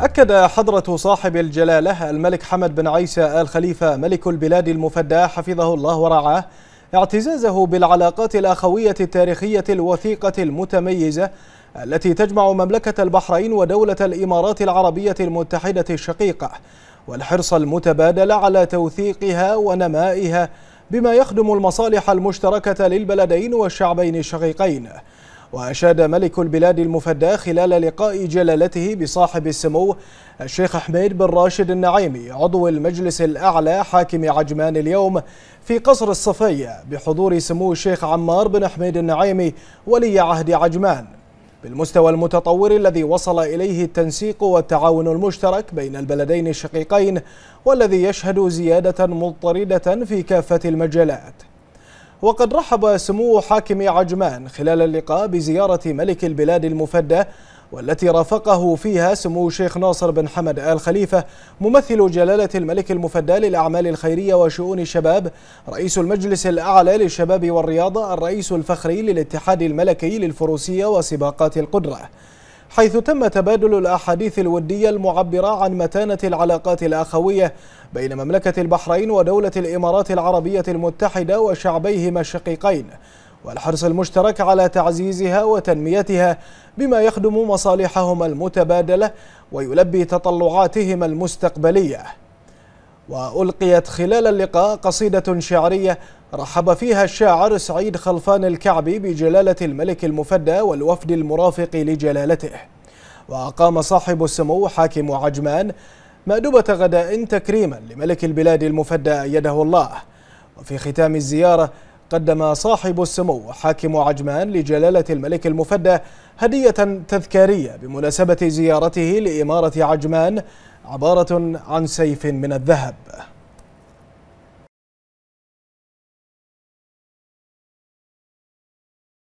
أكد حضرة صاحب الجلالة الملك حمد بن عيسى آل خليفة ملك البلاد المفدى حفظه الله ورعاه اعتزازه بالعلاقات الأخوية التاريخية الوثيقة المتميزة التي تجمع مملكة البحرين ودولة الإمارات العربية المتحدة الشقيقة والحرص المتبادل على توثيقها ونمائها بما يخدم المصالح المشتركة للبلدين والشعبين الشقيقين وأشاد ملك البلاد المفدى خلال لقاء جلالته بصاحب السمو الشيخ حميد بن راشد النعيمي عضو المجلس الأعلى حاكم عجمان اليوم في قصر الصفية بحضور سمو الشيخ عمار بن حميد النعيمي ولي عهد عجمان بالمستوى المتطور الذي وصل إليه التنسيق والتعاون المشترك بين البلدين الشقيقين والذي يشهد زيادة مضطردة في كافة المجالات وقد رحب سمو حاكم عجمان خلال اللقاء بزيارة ملك البلاد المفدى والتي رافقه فيها سمو الشيخ ناصر بن حمد آل خليفة ممثل جلالة الملك المفدى للأعمال الخيرية وشؤون الشباب رئيس المجلس الأعلى للشباب والرياضة الرئيس الفخري للاتحاد الملكي للفروسية وسباقات القدرة حيث تم تبادل الأحاديث الودية المعبرة عن متانة العلاقات الأخوية بين مملكة البحرين ودولة الإمارات العربية المتحدة وشعبيهما الشقيقين والحرص المشترك على تعزيزها وتنميتها بما يخدم مصالحهما المتبادلة ويلبي تطلعاتهما المستقبلية وألقيت خلال اللقاء قصيدة شعرية رحب فيها الشاعر سعيد خلفان الكعبي بجلالة الملك المفدى والوفد المرافق لجلالته وأقام صاحب السمو حاكم عجمان مأدبة غداء تكريما لملك البلاد المفدى أيده الله وفي ختام الزيارة قدم صاحب السمو حاكم عجمان لجلالة الملك المفدى هدية تذكارية بمناسبة زيارته لإمارة عجمان عبارة عن سيف من الذهب